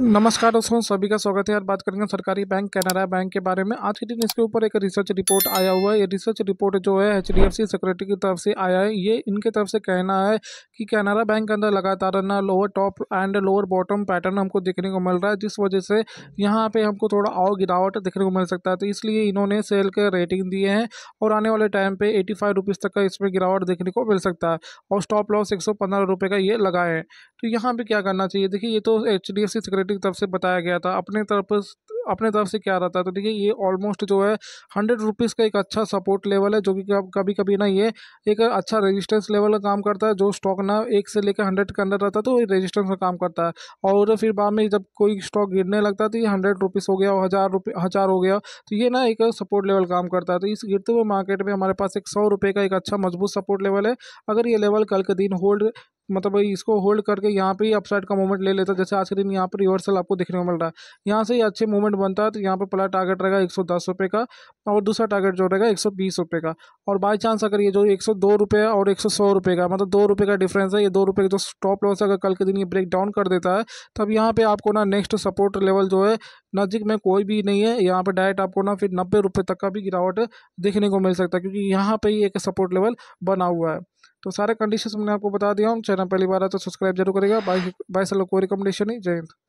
नमस्कार दोस्तों सभी का स्वागत है और बात करेंगे सरकारी बैंक कैनरा बैंक के बारे में आज के दिन इसके ऊपर एक रिसर्च रिपोर्ट आया हुआ है ये रिसर्च रिपोर्ट जो है H D F C securities की तरफ से आया है ये इनके तरफ से कहना है कि कैनरा बैंक के अंदर लगातार ना lower top and lower bottom pattern हमको देखने को मिल रहा है जिस वजह से यहाँ पर हमको थोड़ा और गिरावट देखने को मिल सकता है तो इसलिए इन्होंने सेल के रेटिंग दिए हैं और आने वाले टाइम पर एटी फाइव रुपीज़ तक का इसमें गिरावट देखने को मिल सकता है और स्टॉप लॉस एक सौ पंद्रह रुपये का ये लगाए हैं तो यहाँ पे क्या करना चाहिए देखिए ये तो H D F C security की तरफ से बताया गया था अपने तरफ अपने तरफ से क्या रहता है तो देखिए ये ऑलमोस्ट जो है हंड्रेड रुपीज़ का एक अच्छा सपोर्ट लेवल है जो कि कभी कभी ना ये एक अच्छा रेजिस्टेंस लेवल का काम करता है जो स्टॉक ना एक से लेकर हंड्रेड के अंदर रहता है तो ये रेजिस्टेंस का काम करता है और फिर बाद में जब कोई स्टॉक गिरने लगता है तो ये हंड्रेड रुपीज़ हो गया और हज़ार रुपये हज़ार हो गया तो ये ना एक सपोर्ट लेवल काम करता है तो इस गिरते हुए मार्केट में हमारे पास एक सौ रुपये का एक अच्छा मजबूत सपोर्ट लेवल है अगर ये लेवल कल के दिन होल्ड मतलब इसको होल्ड करके यहाँ पे ही अपसाइड का मूवमेंट ले लेता है जैसे आज के दिन यहाँ पर रिवर्सल आपको देखने को मिल रहा है यहाँ से ही अच्छे मूवमेंट बनता है तो यहाँ पर पहला टारगेट रहेगा एक सौ दस रुपये का और दूसरा टारगेट जो रहेगा एक सौ बीस रुपये का और बाई चांस अगर ये जो एक सौ दो रुपये और एक सौ सौ रुपये का मतलब दो रुपये का डिफ्रेंस है ये दो रुपये का जो स्टॉप लॉस अगर कल के दिन ये ब्रेक डाउन कर देता है तब यहाँ पर आपको ना नेक्स्ट सपोर्ट लेवल जो है नज़दीक में कोई भी नहीं है यहाँ पर डायरेक्ट आपको ना फिर नब्बे रुपये तक का भी गिरावट देखने को मिल सकता है क्योंकि यहाँ पर ही एक सपोर्ट लेवल बना हुआ है तो सारे कंडीशन मैंने आपको बता दिया हूँ चैनल पहली बार है तो सब्सक्राइब जरूर करेगा बाई बाई से लोग कोई रिकमेंडेशन नहीं जय हिंद